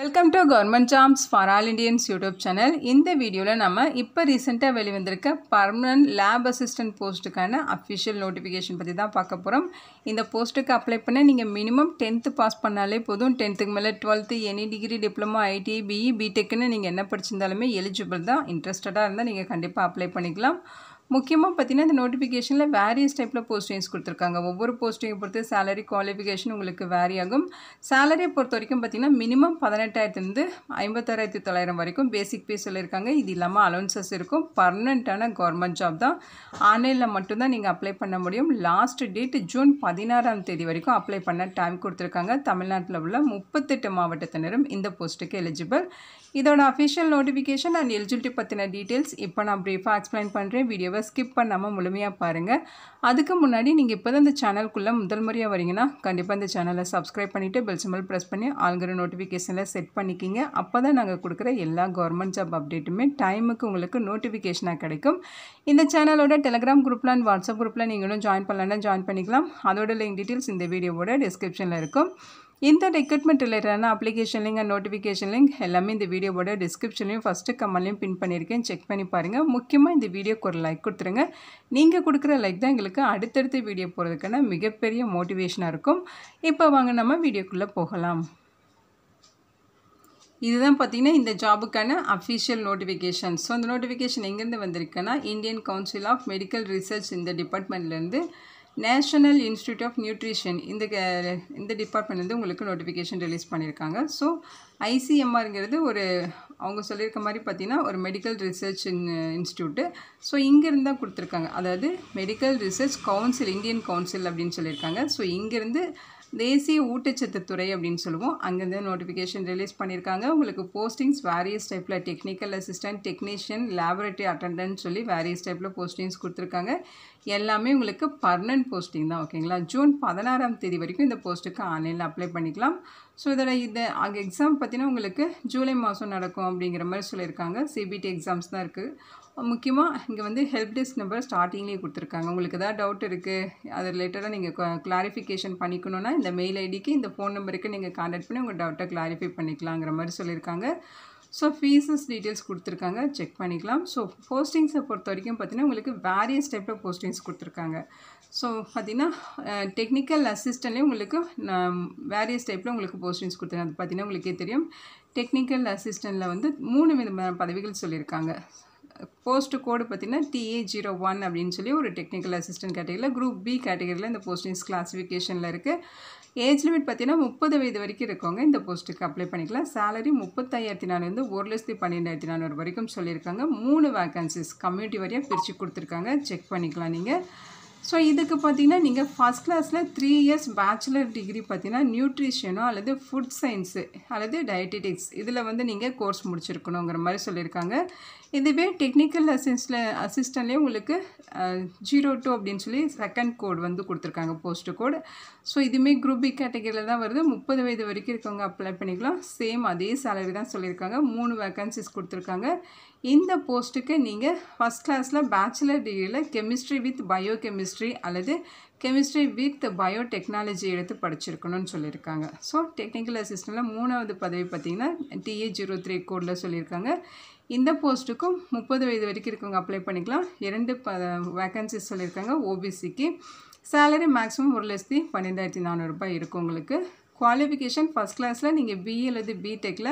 welcome to government jobs for all Indians YouTube channel இந்த வீடியோவில் நம்ம இப்போ ரீசெண்டாக வெளிவந்திருக்க பர்மனன்ட் லேப் அசிஸ்டன்ட் போஸ்ட்டுக்கான அஃபிஷியல் நோட்டிஃபிகேஷன் பற்றி தான் பார்க்க போகிறோம் இந்த போஸ்ட்டுக்கு அப்ளை பண்ண நீங்கள் மினிமம் டென்த்து பாஸ் பண்ணாலே போதும் டென்த்துக்கு மேலே twelfth any degree diploma IT BE பிடெக்குன்னு நீங்கள் என்ன படிச்சிருந்தாலுமே எலிஜிபிள் தான் இன்ட்ரெஸ்டடாக இருந்தால் நீங்கள் கண்டிப்பாக அப்ளை பண்ணிக்கலாம் முக்கியமாக பார்த்தீங்கன்னா இந்த நோட்டிஃபிகேஷனில் வேரியஸ் டைப்பில் போஸ்டிங்ஸ் கொடுத்துருக்காங்க ஒவ்வொரு போஸ்டிங்கை பொறுத்து சேலரி குவாலிஃபிகேஷன் உங்களுக்கு வேரி ஆகும் சேலரியை பொறுத்த வரைக்கும் பார்த்திங்கன்னா மினிமம் பதினெட்டாயிரத்துலேருந்து ஐம்பத்தாறாயிரத்தி தொள்ளாயிரம் வரைக்கும் பேசிக் பே சொல்லியிருக்காங்க இது இல்லாமல் அலௌன்சஸ் இருக்கும் பர்மனண்ட்டான கவர்மெண்ட் ஜாப் தான் ஆன்லைனில் மட்டும்தான் நீங்கள் அப்ளை பண்ண முடியும் லாஸ்ட் டேட் ஜூன் பதினாறாம் தேதி வரைக்கும் அப்ளை பண்ண டைம் கொடுத்துருக்காங்க தமிழ்நாட்டில் உள்ள முப்பத்தெட்டு மாவட்டத்தினரும் இந்த போஸ்ட்டுக்கு எலிஜிபிள் இதோட அஃபிஷியல் நோட்டிஃபிகேஷன் அண்ட் எலிஜிபிலிட்டி பற்றின டீட்டெயில்ஸ் இப்போ நான் ப்ரீஃபாக எக்ஸ்பிளைன் பண்ணுறேன் வீடியோவை ஸ்கிப் பண்ணாமல் முழுமையாக பாருங்கள் அதுக்கு முன்னாடி நீங்கள் இப்போ தான் இந்த சேனல்குள்ளே முதல் முறையாக வரீங்கன்னா கண்டிப்பாக இந்த சேனலை சப்ஸ்கிரைப் பண்ணிவிட்டு பெல் சிம்பிள் ப்ரெஸ் பண்ணி ஆளுங்கிற நோட்டிஃபிகேஷனில் செட் பண்ணிக்கிங்க அப்போ தான் நாங்கள் கொடுக்குற எல்லா கவர்மெண்ட் ஜாப் அப்டேட்டுமே டைமுக்கு உங்களுக்கு நோட்டிஃபிகேஷனாக கிடைக்கும் இந்த சேனலோட டெலிகிராம் குரூப்பில் அண்ட் வாட்ஸ்அப் குரூப்பில் நீங்களும் ஜாயின் பண்ணலான்னா ஜாயின் பண்ணிக்கலாம் அதோட லிங்க் டீட்டெயில்ஸ் இந்த வீடியோவோட டிஸ்கிரிப்ஷனில் இருக்கும் இந்த ரெக்ரூட்மெண்ட் ரிலேட்டடான application link and notification link எல்லாமே இந்த வீடியோவோட டிஸ்கிரிப்ஷன்லையும் ஃபஸ்ட்டு கமெண்ட்லையும் பின் பண்ணியிருக்கேன் செக் பண்ணி பாருங்கள் முக்கியமாக இந்த வீடியோக்கு ஒரு லைக் கொடுத்துருங்க நீங்கள் கொடுக்குற லைக் தான் எங்களுக்கு அடுத்தடுத்த வீடியோ போகிறதுக்கான மிகப்பெரிய மோட்டிவேஷனாக இருக்கும் இப்போ வாங்க நம்ம வீடியோக்குள்ளே போகலாம் இதுதான் பார்த்திங்கன்னா இந்த ஜாபுக்கான அஃபிஷியல் நோட்டிஃபிகேஷன் ஸோ அந்த நோட்டிஃபிகேஷன் எங்கேருந்து வந்திருக்குன்னா Indian council of medical research இந்த டிபார்ட்மெண்ட்லேருந்து நேஷனல் இன்ஸ்டியூட் ஆஃப் நியூட்ரிஷன் இந்த இந்த டிபார்ட்மெண்ட் வந்து உங்களுக்கு நோட்டிஃபிகேஷன் ரிலீஸ் பண்ணியிருக்காங்க ஸோ ஐசிஎம்ஆருங்கிறது ஒரு அவங்க சொல்லியிருக்க மாதிரி பார்த்தீங்கன்னா ஒரு மெடிக்கல் ரிசர்ச் இன்ஸ்டியூட்டு ஸோ இங்கேருந்து தான் கொடுத்துருக்காங்க அதாவது medical research council Indian council அப்படின்னு சொல்லியிருக்காங்க ஸோ இங்கேருந்து தேசிய ஊட்டச்சத்து துறை அப்படின்னு சொல்லுவோம் அங்கேருந்து நோட்டிஃபிகேஷன் ரிலீஸ் பண்ணியிருக்காங்க உங்களுக்கு போஸ்டிங்ஸ் வேரியஸ் டைப்பில் technical assistant technician laboratory attendant சொல்லி வேரியஸ் டைப்பில் போஸ்டிங்ஸ் கொடுத்துருக்காங்க எல்லாமே உங்களுக்கு பர்மனன்ட் போஸ்டிங் தான் ஓகேங்களா ஜூன் பதினாறாம் தேதி வரைக்கும் இந்த போஸ்ட்டுக்கு ஆன்லைனில் அப்ளை பண்ணிக்கலாம் ஸோ இதில் இது அங்கே எக்ஸாம் பார்த்தீங்கன்னா உங்களுக்கு ஜூலை மாதம் நடக்கும் அப்படிங்கிற மாதிரி சொல்லியிருக்காங்க சிபிடி எக்ஸாம்ஸ் தான் இருக்குது முக்கியமாக இங்கே வந்து ஹெல்ப் டெஸ்க் நம்பர் ஸ்டார்டிங்லேயே கொடுத்துருக்காங்க உங்களுக்கு ஏதாவது டவுட் இருக்குது அது ரிலேட்டடாக நீங்கள் கிளாரிஃபிகேஷன் பண்ணிக்கணுன்னா இந்த மெயில் ஐடிக்கு இந்த ஃபோன் நம்பருக்கு நீங்கள் கான்டாக்ட் பண்ணி உங்கள் டவுட்டை கிளாரிஃபை பண்ணிக்கலாங்கிற மாதிரி சொல்லியிருக்காங்க ஸோ ஃபீஸஸ் டீட்டெயில்ஸ் கொடுத்துருக்காங்க செக் பண்ணிக்கலாம் ஸோ போஸ்டிங்ஸை பொறுத்த வரைக்கும் பார்த்திங்கன்னா உங்களுக்கு வேரியஸ் டைப்பில் போஸ்டிங்ஸ் கொடுத்துருக்காங்க ஸோ பார்த்திங்கன்னா டெக்னிக்கல் அசிஸ்டன்ட்லேயும் உங்களுக்கு வேரியஸ் டைப்பில் உங்களுக்கு போஸ்டிங்ஸ் கொடுத்துருக்காங்க அது பார்த்திங்கன்னா உங்களுக்கே தெரியும் டெக்னிக்கல் அசிஸ்டண்ட்டில் வந்து மூணு விதமான பதவிகள் சொல்லியிருக்காங்க போஸ்ட்டு கோடு பார்த்திங்கன்னா டிஏ ஜீரோ ஒன் அப்படின்னு சொல்லி ஒரு டெக்னிக்கல் அசிஸ்டன்ட் கேட்டகரியில் குரூப் பி கேட்டகரியில் இந்த போஸ்டிங்ஸ் கிளாஸிஃபிகேஷனில் இருக்குது ஏஜ் லிமிட் பார்த்திங்கன்னா முப்பது வயது வரைக்கும் இருக்கவங்க இந்த போஸ்ட்டுக்கு அப்ளை பண்ணிக்கலாம் சேலரி முப்பத்தாயிரத்தி வந்து ஒரு லட்சத்தி பன்னெண்டாயிரத்தி நானூறு வரைக்கும் சொல்லியிருக்காங்க மூணு வேக்கன்சிஸ் கம்யூனிட்டி வரையாக பிரித்து கொடுத்துருக்காங்க செக் பண்ணிக்கலாம் நீங்கள் ஸோ இதுக்கு பார்த்தீங்கன்னா நீங்கள் ஃபஸ்ட் கிளாஸில் த்ரீ இயர்ஸ் பேச்சுலர் டிகிரி பார்த்தீங்கன்னா நியூட்ரிஷனோ அல்லது ஃபுட் சயின்ஸு அல்லது டயட்டிட்டிக்ஸ் இதில் வந்து நீங்கள் கோர்ஸ் முடிச்சிருக்கணுங்கிற மாதிரி சொல்லியிருக்காங்க இதுவே டெக்னிக்கல் அசிஸ்டில் அசிஸ்டன்ட்லேயே உங்களுக்கு ஜீரோ டூ அப்படின்னு சொல்லி செகண்ட் கோட் வந்து கொடுத்துருக்காங்க போஸ்ட் கோடு ஸோ இதுவுமே குரூப் பி கேட்டகரியில் தான் வருது முப்பது வயது வரைக்கும் இருக்கவங்க அப்ளை பண்ணிக்கலாம் சேம் அதே சேலரி தான் சொல்லியிருக்காங்க மூணு வேக்கன்சிஸ் கொடுத்துருக்காங்க இந்த போஸ்ட்டுக்கு நீங்கள் ஃபஸ்ட் கிளாஸில் பேச்சுலர் டிகிரியில் கெமிஸ்ட்ரி வித் பயோ கெமிஸ்ட்ரி அல்லது கெமிஸ்ட்ரி வித் பயோ டெக்னாலஜி எடுத்து படிச்சிருக்கணும்னு சொல்லியிருக்காங்க ஸோ டெக்னிக்கல் அசிஸ்டண்டில் மூணாவது பதவி பார்த்திங்கன்னா டிஏ ஜீரோ த்ரீ கோடில் சொல்லியிருக்காங்க இந்த போஸ்ட்டுக்கும் முப்பது வயது வரைக்கும் இருக்கவங்க அப்ளை பண்ணிக்கலாம் இரண்டு ப வேக்கன்சிஸ் சொல்லியிருக்காங்க ஓபிசிக்கு சேலரி மேக்ஸிமம் ஒரு லட்சத்தி பன்னெண்டாயிரத்தி நானூறுரூபாய் இருக்கும் உங்களுக்கு குவாலிஃபிகேஷன் ஃபஸ்ட் கிளாஸில் நீங்கள் பிஇ அல்லது பிடெக்கில்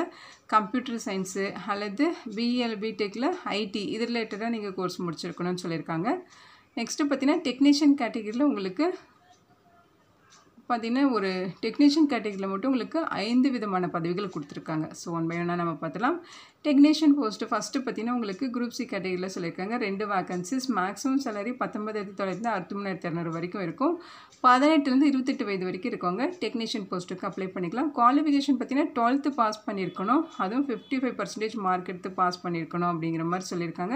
கம்ப்யூட்டர் சயின்ஸு அல்லது பிஇ பிடெக்கில் ஐடி இது ரிலேட்டடாக நீங்கள் கோர்ஸ் முடிச்சிருக்கணும்னு சொல்லியிருக்காங்க நெக்ஸ்ட்டு பார்த்தீங்கன்னா டெக்னீஷியன் கேட்டகரியில் உங்களுக்கு பார்த்திங்கன்னா ஒரு டெக்னீஷியன் கேட்டகரியில் மட்டும் உங்களுக்கு ஐந்து விதமான பதவிகள் கொடுத்துருக்காங்க ஸோ ஒன் பை ஒன்னாக நம்ம பார்த்தலாம் டெக்னீஷியன் போஸ்ட்டு ஃபஸ்ட்டு பார்த்தீங்கன்னா உங்களுக்கு குரூப் சி கேட்டகரியில் சொல்லியிருக்காங்க ரெண்டு வேக்கன்சிஸ் மேக்ஸிமம் சேலரி பத்தொன்பதாயிரத்தி தொள்ளாயிரத்தி அறுபத்தி மூணாயிரத்தி இரநூறு வரைக்கும் இருக்கும் பதினெட்டுலேருந்து இருபத்தெட்டு வயது வரைக்கும் இருக்கவங்க டெக்னீஷியன் போஸ்ட்டுக்கு அப்ளை பண்ணிக்கலாம் குவாலிஃபிகேஷன் பார்த்தீங்கன்னா டுவெல்த்து பாஸ் பண்ணியிருக்கணும் அதுவும் ஃபிஃப்டி ஃபைவ் பர்சன்டேஜ் மார்க் எடுத்து பாஸ் பண்ணியிருக்கணும் அப்படிங்கிற மாதிரி சொல்லியிருக்காங்க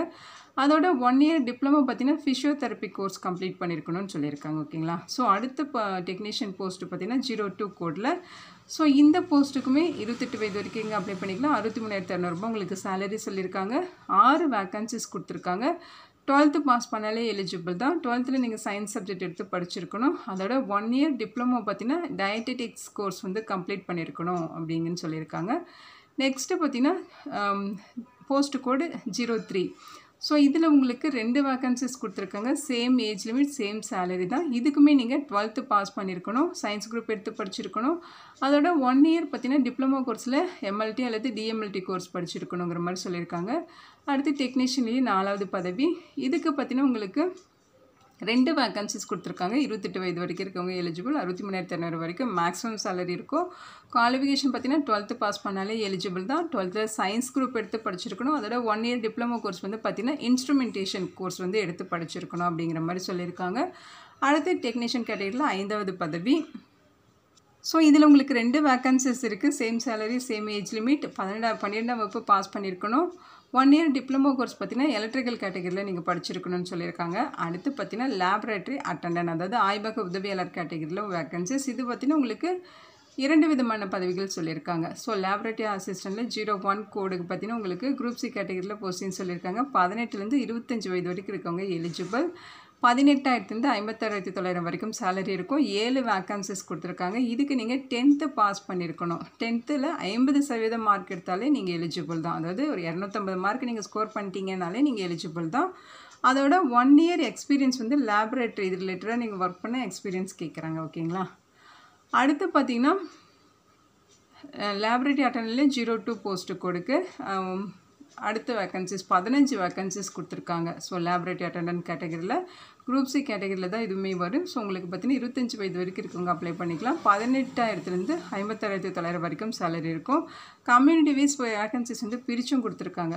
அதோட ஒன் இயர் டிப்ளமோ பார்த்தீங்கன்னா ஃபிஷியோதெரப்பி கோர்ஸ் கம்ப்ளீட் பண்ணியிருக்கணும்னு சொல்லியிருக்காங்க ஓகேங்களா ஸோ அடுத்த டெக்னீஷியன் போஸ்ட்டு பார்த்தீங்கன்னா ஜீரோ டூ கோடில் ஸோ இந்த போஸ்ட்டுக்குமே இருபத்தெட்டு வயது வரைக்கும் இங்கே அப்ளை பண்ணிக்கலாம் அறுபத்தி மூணாயிரத்தி இரநூறுபா உங்களுக்கு சேலரி சொல்லியிருக்காங்க ஆறு வேக்கன்சிஸ் கொடுத்துருக்காங்க டுவெல்த்து பாஸ் பண்ணாலே எலிஜிபிள் தான் டுவெல்த்தில் நீங்கள் சயின்ஸ் சப்ஜெக்ட் எடுத்து படிச்சிருக்கணும் அதோட ஒன் இயர் டிப்ளமோ பார்த்தீங்கன்னா டயட்டெட்டிக்ஸ் கோர்ஸ் வந்து கம்ப்ளீட் பண்ணியிருக்கணும் அப்படிங்கன்னு சொல்லியிருக்காங்க நெக்ஸ்ட்டு பார்த்தீங்கன்னா post code zero three so இதில் உங்களுக்கு ரெண்டு வேக்கன்சிஸ் கொடுத்துருக்காங்க same age limit same salary தான் இதுக்குமே நீங்கள் டுவெல்த்து பாஸ் பண்ணியிருக்கணும் சயின்ஸ் குரூப் எடுத்து படிச்சிருக்கணும் அதோட ஒன் இயர் பார்த்தீங்கன்னா டிப்ளமோ கோர்ஸில் எம்எல்டி அல்லது டிஎம்எல்டி கோர்ஸ் படிச்சிருக்கணுங்கிற மாதிரி சொல்லியிருக்காங்க அடுத்து டெக்னீஷியன்லேயே நாலாவது பதவி இதுக்கு பார்த்திங்கன்னா உங்களுக்கு ரெண்டு வேக்கன்சிஸ் கொடுத்துருக்காங்க இருபத்தெட்டு வயது வரைக்கும் இருக்கவங்க எலிஜிபிள் அறுபத்தி மூணாயிரத்தி இரநூறு வரைக்கும் மேக்ஸிமம் சேலரி இருக்கும் குவாலிஃபிகேஷன் பார்த்தீங்கன்னா டுவெல்த்து பாஸ் பண்ணாலே எலிஜிபிள் தான் டுவெல்த்தில் சயின்ஸ் குரூப் எடுத்து படிச்சிருக்கணும் அதோட ஒன் இயர் டிப்ளமோ கோர்ஸ் வந்து பார்த்திங்கன்னா இன்ஸ்ட்ருமெண்டேஷன் கோர்ஸ் வந்து எடுத்து படிச்சிருக்கணும் அப்படிங்கிற மாதிரி சொல்லியிருக்காங்க அடுத்து டெக்னீஷியன் கேட்டகரியில் ஐந்தாவது பதவி ஸோ இதில் உங்களுக்கு ரெண்டு வேக்கன்சிஸ் இருக்குது same salary same age limit பதினெண்டாம் பன்னிரெண்டாம் வகுப்பு பாஸ் பண்ணியிருக்கணும் ஒன் இயர் டிப்ளமோ கோர்ஸ் பார்த்தீங்கன்னா எலக்ட்ரிக்கல் கேட்டகரியில் நீங்கள் படிச்சிருக்கணும்னு சொல்லியிருக்காங்க அடுத்து பார்த்தீங்கன்னா லேபரேட்டரி அட்டண்டன் அதாவது ஆய்வக உதவியாளர் கேட்டகரியில் வேக்கன்சிஸ் இது பார்த்தீங்கன்னா உங்களுக்கு இரண்டு விதமான பதவிகள் சொல்லியிருக்காங்க ஸோ லேபரேட்டரி அசிஸ்டண்ட்டில் ஜீரோ ஒன் கோடுக்கு பார்த்தீங்கன்னா உங்களுக்கு குரூப் சி கேட்டகரியில் போஸ்டிங் சொல்லியிருக்காங்க பதினெட்டுலேருந்து இருபத்தஞ்சி வயது வரைக்கும் இருக்கவங்க எலிஜிபிள் பதினெட்டாயிரத்துலேருந்து ஐம்பத்தாறாயிரத்தி தொள்ளாயிரம் வரைக்கும் சேலரி இருக்கும் ஏழு வேக்கன்சிஸ் கொடுத்துருக்காங்க இதுக்கு நீங்கள் டென்த்து பாஸ் பண்ணியிருக்கணும் டென்த்தில் ஐம்பது சதவீதம் மார்க் எடுத்தாலே நீங்கள் எலிஜிபிள் தான் அதாவது ஒரு இரநூத்தம்பது மார்க் நீங்கள் ஸ்கோர் பண்ணிட்டீங்கனாலே நீங்கள் எலிஜிபிள் தான் அதோட ஒன் இயர் எக்ஸ்பீரியன்ஸ் வந்து லேபரேட்டரி இது ரிலேட்டடாக நீங்கள் ஒர்க் பண்ண எக்ஸ்பீரியன்ஸ் கேட்குறாங்க ஓகேங்களா அடுத்து பார்த்திங்கன்னா லேபரேட்டரி அட்டன்லேயே ஜீரோ டூ போஸ்ட்டு கொடுக்கு அடுத்த வேக்கன்சிஸ் பதினஞ்சு வேக்கன்சிஸ் கொடுத்துருக்காங்க ஸோ லேபரேட்டரி அட்டண்டன்ட் கேட்டகரியில் குரூப் சி கேட்டகரியில் தான் இதுவுமே வரும் ஸோ உங்களுக்கு பார்த்தீங்கன்னா இருபத்தஞ்சி வயது வரைக்கும் இருக்கவங்க அப்ளை பண்ணிக்கலாம் பதினெட்டாயிரத்துலேருந்து ஐம்பத்தாயிரத்தி தொள்ளாயிரம் வரைக்கும் சேலரி இருக்கும் கம்யூனிட்டி வைஸ் வேகன்சிஸ் வந்து பிரிச்சும் கொடுத்துருக்காங்க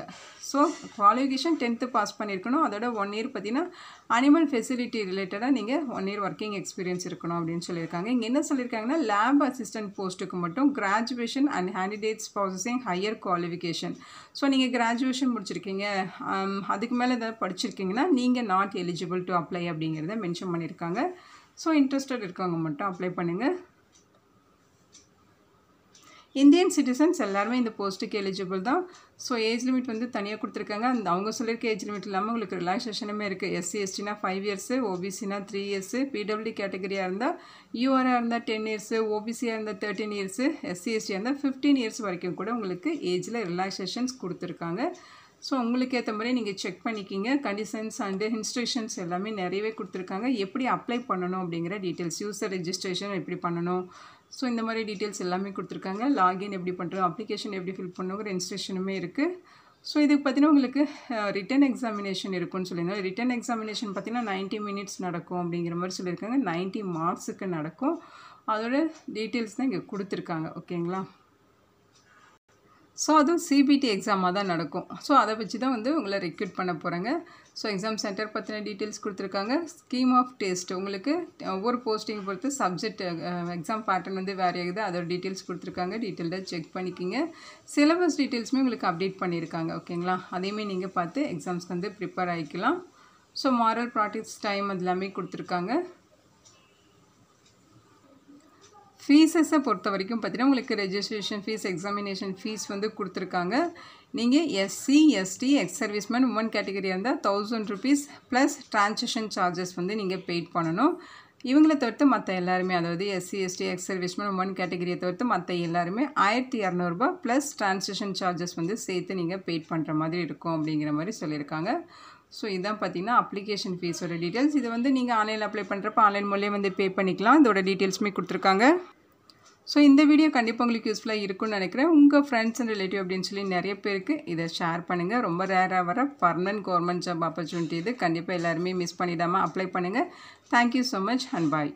ஸோ குவாலிஃபிகேஷன் டென்த்து பாஸ் பண்ணியிருக்கணும் அதோட ஒன் இயர் பார்த்தீங்கன்னா அனிமல் ஃபெசிலிட்டி ரிலேட்டடாக நீங்கள் ஒன் இயர் ஒர்க்கிங் எக்ஸ்பீரியன்ஸ் இருக்கணும் அப்படின்னு சொல்லியிருக்காங்க இங்கே என்ன சொல்லியிருக்காங்கன்னா லேப் அசிஸ்டன்ட் போஸ்ட்டுக்கு மட்டும் graduation and candidates possessing higher qualification so நீங்கள் கிராஜுவேஷன் முடிச்சிருக்கீங்க um, அதுக்கு மேலே ஏதாவது படிச்சிருக்கீங்கன்னா நீங்கள் not eligible to apply apply அப்படிங்கிறத மென்ஷன் பண்ணியிருக்காங்க ஸோ இன்ட்ரெஸ்டட் இருக்கவங்க மட்டும் அப்ளை பண்ணுங்கள் இந்தியன் சிட்டிசன்ஸ் எல்லாருமே இந்த போஸ்ட்டுக்கு எலிஜிபிள் தான் ஸோ ஏஜ் லிமிட் வந்து தனியாக கொடுத்துருக்காங்க அந்த அவங்க சொல்லியிருக்க ஏஜ் லிமிட் இல்லாமல் உங்களுக்கு ரிலாக்ஸேஷனுமே இருக்குது எஸ்சி எஸ்டினா ஃபைவ் இயர்ஸு ஓபிசினா த்ரீ இயர்ஸு பிடபிள்யூ கேட்டகரியாக இருந்தால் யூஆராக இருந்தால் டென் இயர்ஸு ஓபிசியாக இருந்தால் தேர்ட்டின் இயர்ஸு எஸ்சி எஸ்டியாக இருந்தால் ஃபிஃப்டீன் இயர்ஸ் வரைக்கும் கூட உங்களுக்கு ஏஜில் ரிலாக்ஸேஷன்ஸ் கொடுத்துருக்காங்க ஸோ உங்களுக்கு ஏற்ற மாதிரி நீங்கள் செக் பண்ணிக்கிங்க கண்டிஷன்ஸ் அண்டு இன்ஸ்ட்ரக்ஷன்ஸ் எல்லாமே நிறையவே கொடுத்துருக்காங்க எப்படி அப்ளை பண்ணணும் அப்படிங்கிற டீட்டெயில்ஸ் யூசர் ரெஜிஸ்ட்ரேஷன் எப்படி பண்ணணும் ஸோ இந்த மாதிரி டீட்டெயில்ஸ் எல்லாமே கொடுத்துருக்காங்க லாகின் எப்படி பண்ணுறோம் அப்ளிகேஷன் எப்படி ஃபில் பண்ணுங்கிற இன்ஸ்ட்ரக்ஷனுமே இருக்குது ஸோ இதுக்கு பார்த்தீங்கன்னா உங்களுக்கு ரிட்டன் எக்ஸாமினேஷன் இருக்கும்னு சொல்லியிருந்தோம் ரிட்டன் எக்ஸாமினேஷன் பார்த்தீங்கன்னா நைன்ட்டி மினிட்ஸ் நடக்கும் அப்படிங்கிற மாதிரி சொல்லியிருக்காங்க நைன்ட்டி மார்க்ஸுக்கு நடக்கும் அதோட டீட்டெயில்ஸ் தான் இங்கே கொடுத்துருக்காங்க ஓகேங்களா ஸோ அதுவும் சிபிடி எக்ஸாமாக தான் நடக்கும் ஸோ அதை வச்சு தான் வந்து உங்களை ரெக்யூட் பண்ண போகிறாங்க ஸோ எக்ஸாம் சென்டர் பற்றின டீட்டெயில்ஸ் கொடுத்துருக்காங்க ஸ்கீம் ஆஃப் டெஸ்ட் உங்களுக்கு ஒவ்வொரு போஸ்டிங் பொறுத்து சப்ஜெக்ட் எக்ஸாம் பேட்டர்ன் வந்து வேறு ஆகுது அதோட டீட்டெயில்ஸ் கொடுத்துருக்காங்க டீட்டெயில்டாக செக் பண்ணிக்கிங்க சிலபஸ் டீட்டெயில்ஸுமே உங்களுக்கு அப்டேட் பண்ணியிருக்காங்க ஓகேங்களா அதையுமே நீங்கள் பார்த்து எக்ஸாம்ஸ்க்கு வந்து ப்ரிப்பேர் ஆகிக்கலாம் ஸோ மாரல் ப்ராக்டிஸ் டைம் அது எல்லாமே கொடுத்துருக்காங்க ஃபீஸஸை பொறுத்த வரைக்கும் பார்த்தீங்கன்னா உங்களுக்கு ரெஜிஸ்ட்ரேஷன் ஃபீஸ் எக்ஸாமினேஷன் ஃபீஸ் வந்து கொடுத்துருக்காங்க நீங்கள் SC ST ex serviceman woman கேட்டகரியாக இருந்தால் thousand rupees plus transaction charges வந்து நீங்கள் பெய்ட் பண்ணணும் இவங்களை தவிர்த்து மற்ற எல்லாருமே அதாவது SC ST ex serviceman woman கேட்டகரியை தவிர்த்து மற்ற எல்லாருமே ஆயிரத்தி இரநூறுபா ப்ளஸ் டிரான்ஸ்லேஷன் சார்ஜஸ் வந்து சேர்த்து நீங்கள் பெய்ட் பண்ணுற மாதிரி இருக்கும் அப்படிங்கிற மாதிரி சொல்லியிருக்காங்க ஸோ இதான் பார்த்தீங்கன்னா அப்ளிகேஷன் ஃபீஸோட டீட்டெயில்ஸ் இது வந்து நீங்கள் ஆன்லைனில் அப்ளை பண்ணுறப்ப ஆன்லைன் மூலியம் வந்து பே பண்ணிக்கலாம் இதோட டீட்டெயில்ஸுமே கொடுத்துருக்காங்க ஸோ இந்த வீடியோ கண்டிப்பாக உங்களுக்கு யூஸ்ஃபுல்லாக இருக்கும்னு நினைக்கிறேன் உங்கள் ஃப்ரெண்ட்ஸ் அண்ட் ரிலேட்டிவ் அப்படின்னு சொல்லி நிறைய பேருக்கு இதை ஷேர் பண்ணுங்கள் ரொம்ப ரேராக வர பர்மனன்ட் கவர்மெண்ட் ஜாப் ஆப்பர்ச்சுனிட்டி இது கண்டிப்பாக எல்லாருமே மிஸ் பண்ணிடாமல் அப்ளை பண்ணுங்கள் thank you so much and bye